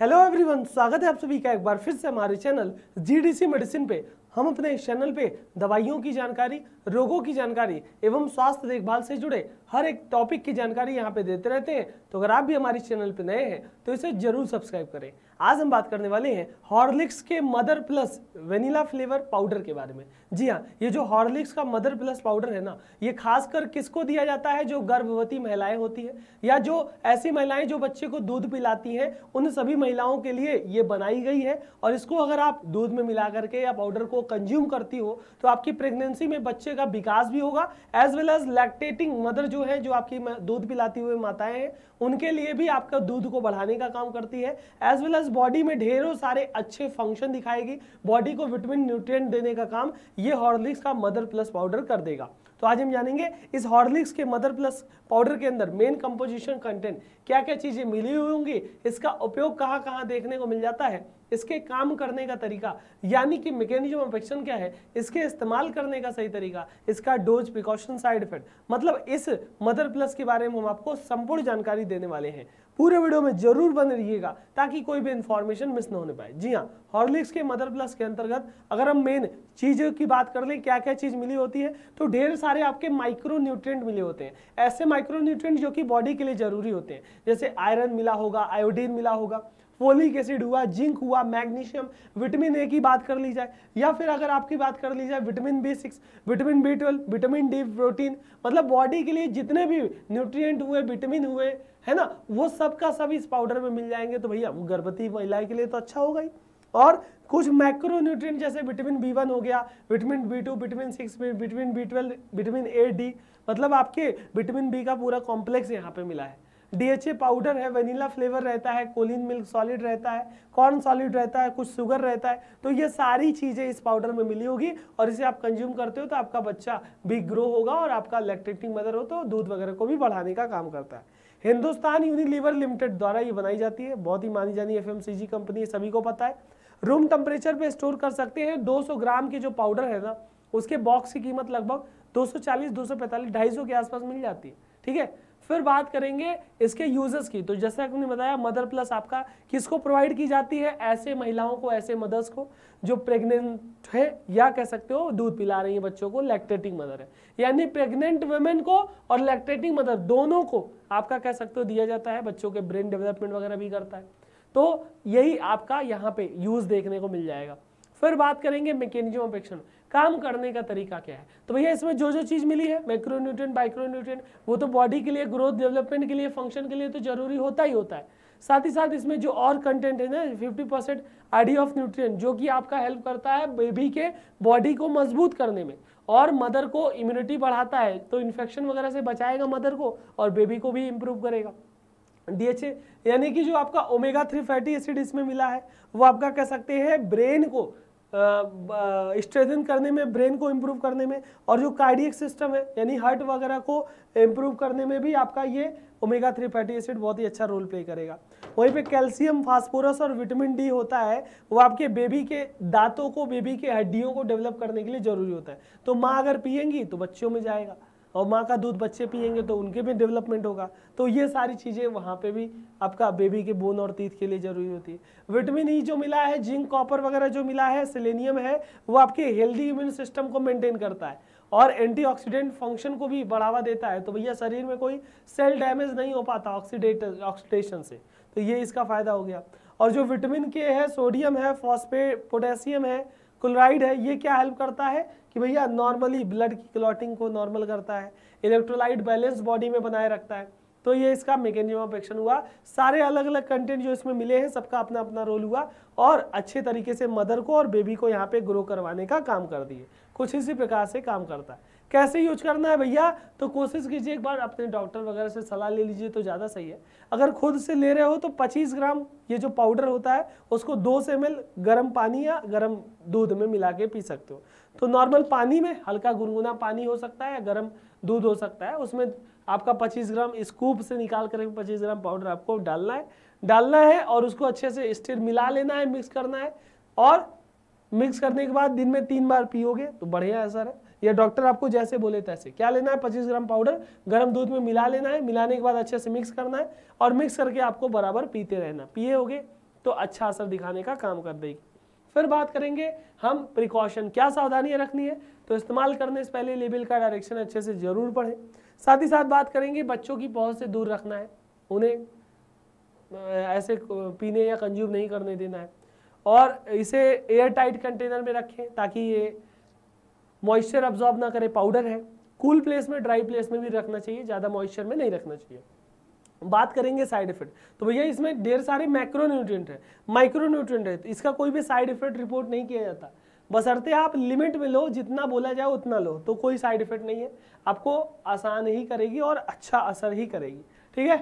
hello everyone स्वागत है आप सभी का एक बार फिर से हमारे चैनल जीडीसी मेडिसिन पे हम अपने इस चैनल पे दवाइयों की जानकारी रोगों की जानकारी एवं स्वास्थ्य देखभाल से जुड़े हर एक टॉपिक की जानकारी यहाँ पे देते रहते हैं तो अगर आप भी हमारे चैनल पे नए हैं तो इसे जरूर सब्सक्राइब करें आज हम बात करने वाले हैं हॉर्लिक्स के mother plus vanilla flavour powder के बारे में जी हाँ ये जो हॉर्लिक्स का मदर प्लस पाउडर है ना ये खासकर किसको दिया जाता है जो गर्भवती महिलाएं होती है या जो ऐसी महिलाएं जो बच्चे को दूध पिलाती हैं उन सभी महिलाओं के लिए ये बनाई गई है और इसको अगर आप दूध में मिला करके या पाउडर को कंज्यूम करती हो तो आपकी प्रेगनेंसी में बच्चे का विकास भी होगा as well as lactating mother जो है जो आपकी दूध पिलाती हुई माताएं हैं उनके लिए भी आपका दूध को बढ़ाने का काम करती है एज वेल एज बॉडी में ढेरों सारे अच्छे फंक्शन दिखाएगी बॉडी को विटामिन न्यूट्रिएंट देने का काम ये हॉर्लिक्स का मदर प्लस पाउडर कर देगा तो आज हम जानेंगे इस हॉर्लिक्स के मदर प्लस पाउडर के अंदर मेन कंपोजिशन कंटेंट क्या क्या चीज़ें मिली हुई होंगी इसका उपयोग कहाँ कहाँ देखने को मिल जाता है इसके काम करने का तरीका यानी कि मैकेनिज्म ऑफ एक्शन क्या है इसके इस्तेमाल करने का सही तरीका इसका डोज प्रिकॉशन साइड इफेक्ट मतलब इस मदर प्लस के बारे में हम आपको संपूर्ण जानकारी देने वाले हैं पूरे वीडियो में जरूर बने रहिएगा ताकि कोई भी इन्फॉर्मेशन मिस ना होने पाए जी हाँ हॉर्लिक्स के मदर प्लस के अंतर्गत अगर हम मेन चीज़ों की बात कर लें क्या क्या चीज़ मिली होती है तो ढेर सारे आपके माइक्रो न्यूट्रिएंट मिले होते हैं ऐसे माइक्रो न्यूट्रिएंट जो कि बॉडी के लिए जरूरी होते हैं जैसे आयरन मिला होगा आयोडीन मिला होगा फोलिक एसिड हुआ जिंक हुआ मैग्नीशियम विटामिन ए की बात कर ली जाए या फिर अगर आपकी बात कर ली जाए vitamin B six vitamin B twelve vitamin D protein मतलब बॉडी के लिए जितने भी न्यूट्रिएंट हुए विटामिन हुए है ना वो सब का सब इस पाउडर में मिल जाएंगे तो भैया गर्भवती महिलाएं के लिए तो अच्छा होगा ही और कुछ माइक्रोन्यूट्रिएंट जैसे विटामिन बी वन हो गया vitamin B two vitamin six vitamin B twelve vitamin A D मतलब आपके विटामिन बी का पूरा कॉम्प्लेक्स यहाँ पे मिला है डीएचए पाउडर है वनीला फ्लेवर रहता है कोलिन मिल्क सॉलिड रहता है कॉर्न सॉलिड रहता है कुछ शुगर रहता है तो ये सारी चीज़ें इस पाउडर में मिली होगी और इसे आप कंज्यूम करते हो तो आपका बच्चा भी ग्रो होगा और आपका लैक्टेटिंग मदर हो तो दूध वगैरह को भी बढ़ाने का काम करता है हिंदुस्तान यूनिलीवर लिमिटेड द्वारा ये बनाई जाती है बहुत ही मानी जानी एफ कंपनी है सभी को पता है रूम टेम्परेचर पे स्टोर कर सकते हैं 200 ग्राम की जो पाउडर है ना उसके बॉक्स की कीमत लगभग 240, 245, सौ के आसपास मिल जाती है ठीक है फिर बात करेंगे इसके यूजर्स की तो जैसे आपने बताया मदर प्लस आपका किसको प्रोवाइड की जाती है ऐसे महिलाओं को ऐसे मदर्स को जो प्रेग्नेंट है या कह सकते हो दूध पिला रही है बच्चों को लैक्टेटिंग मदर है यानी प्रेग्नेंट वुमेन को और लैक्टेटिंग मदर दोनों को आपका कह सकते हो दिया जाता है बच्चों के ब्रेन डेवलपमेंट वगैरह भी करता है तो यही आपका यहाँ पे यूज देखने को मिल जाएगा फिर बात करेंगे मैकेनिज्म ऑफ एक्शन काम करने का तरीका क्या है तो भैया इसमें जो जो चीज़ मिली है माइक्रोन्यूट्रिय बाइक्रोन्यूट्रन वो तो बॉडी के लिए ग्रोथ डेवलपमेंट के लिए फंक्शन के लिए तो जरूरी होता ही होता है साथ ही साथ इसमें जो और कंटेंट है ना 50 परसेंट आईडी ऑफ न्यूट्रिय जो कि आपका हेल्प करता है बेबी के बॉडी को मजबूत करने में और मदर को इम्यूनिटी बढ़ाता है तो इन्फेक्शन वगैरह से बचाएगा मदर को और बेबी को भी इम्प्रूव करेगा डीएचए यानी कि जो आपका ओमेगा थ्री फैटी एसिड इसमें मिला है वो आपका कह सकते हैं ब्रेन को स्ट्रेथन करने में ब्रेन को इम्प्रूव करने में और जो कार्डियक सिस्टम है यानी हार्ट वगैरह को इम्प्रूव करने में भी आपका ये ओमेगा थ्री फैटी एसिड बहुत ही अच्छा रोल प्ले करेगा वहीं पे कैल्शियम फास्फोरस और विटामिन डी होता है वो आपके बेबी के दांतों को बेबी के हड्डियों को डेवलप करने के लिए जरूरी होता है तो माँ अगर पियेंगी तो बच्चों में जाएगा और माँ का दूध बच्चे पिएंगे तो उनके भी डेवलपमेंट होगा तो ये सारी चीज़ें वहाँ पे भी आपका बेबी के बोन और तीत के लिए ज़रूरी होती है विटामिन ई e जो मिला है जिंक कॉपर वगैरह जो मिला है सिलेनियम है वो आपके हेल्दी इम्यून सिस्टम को मेनटेन करता है और एंटीऑक्सीडेंट फंक्शन को भी बढ़ावा देता है तो भैया शरीर में कोई सेल डैमेज नहीं हो पाता ऑक्सीडेट ऑक्सीडेशन से तो ये इसका फ़ायदा हो गया और जो विटामिन के है सोडियम है फॉस्पे पोटेशियम है क्लोराइड है ये क्या हेल्प करता है कि भैया नॉर्मली ब्लड की क्लॉटिंग को नॉर्मल करता है इलेक्ट्रोलाइट बैलेंस बॉडी में बनाए रखता है तो ये इसका मैकेनिज्म ऑफ एक्शन हुआ सारे अलग अलग कंटेंट जो इसमें मिले हैं सबका अपना अपना रोल हुआ और अच्छे तरीके से मदर को और बेबी को यहाँ पे ग्रो करवाने का काम कर दिए कुछ इसी प्रकार से काम करता है कैसे यूज करना है भैया तो कोशिश कीजिए एक बार अपने डॉक्टर वगैरह से सलाह ले लीजिए तो ज़्यादा सही है अगर खुद से ले रहे हो तो 25 ग्राम ये जो पाउडर होता है उसको दो से एम गर्म पानी या गर्म दूध में मिला के पी सकते हो तो नॉर्मल पानी में हल्का गुनगुना पानी हो सकता है या गर्म दूध हो सकता है उसमें आपका पच्चीस ग्राम स्कूप से निकाल कर पच्चीस ग्राम पाउडर आपको डालना है डालना है और उसको अच्छे से स्टिर मिला लेना है मिक्स करना है और मिक्स करने के बाद दिन में तीन बार पियोगे तो बढ़िया असर है या डॉक्टर आपको जैसे बोले तैसे क्या लेना है पच्चीस ग्राम पाउडर गर्म दूध में मिला लेना है मिलाने के बाद अच्छे से मिक्स करना है और मिक्स करके आपको बराबर पीते रहना पिए होगे तो अच्छा असर दिखाने का काम कर देगी फिर बात करेंगे हम प्रिकॉशन क्या सावधानियां रखनी है तो इस्तेमाल करने से पहले लेबल का डायरेक्शन अच्छे से जरूर पढ़ें साथ ही साथ बात करेंगे बच्चों की पहुंच से दूर रखना है उन्हें ऐसे पीने या कंज्यूम नहीं करने देना है और इसे एयर टाइट कंटेनर में रखें ताकि ये मॉइस्चर अब्जॉर्ब ना करे पाउडर है कूल प्लेस में ड्राई प्लेस में भी रखना चाहिए ज़्यादा मॉइस्चर में नहीं रखना चाहिए बात करेंगे साइड इफेक्ट तो भैया इसमें ढेर सारे मैक्रो न्यूट्रिएंट है माइक्रो न्यूट्रिएंट है तो इसका कोई भी साइड इफेक्ट रिपोर्ट नहीं किया जाता बसरते आप लिमिट में लो जितना बोला जाए उतना लो तो कोई साइड इफेक्ट नहीं है आपको आसान ही करेगी और अच्छा असर ही करेगी ठीक है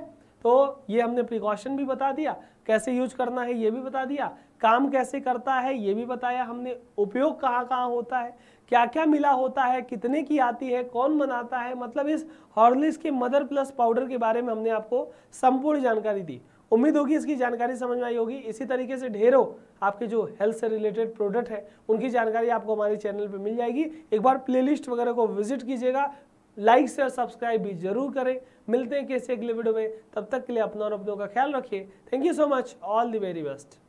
तो ये हमने प्रिकॉशन भी बता दिया कैसे यूज करना है ये भी बता दिया काम कैसे करता है ये भी बताया हमने उपयोग कहाँ कहाँ होता है क्या क्या मिला होता है कितने की आती है कौन बनाता है मतलब इस हॉर्लिस के मदर प्लस पाउडर के बारे में हमने आपको संपूर्ण जानकारी दी उम्मीद होगी इसकी जानकारी समझ में आई होगी इसी तरीके से ढेरों आपके जो हेल्थ से रिलेटेड प्रोडक्ट है उनकी जानकारी आपको हमारे चैनल पर मिल जाएगी एक बार प्लेलिस्ट वगैरह को विजिट कीजिएगा लाइक शेयर सब्सक्राइब भी जरूर करें मिलते हैं कैसे अगले वीडियो में तब तक के लिए अपना और अपनों का ख्याल रखिए thank you so much all the very best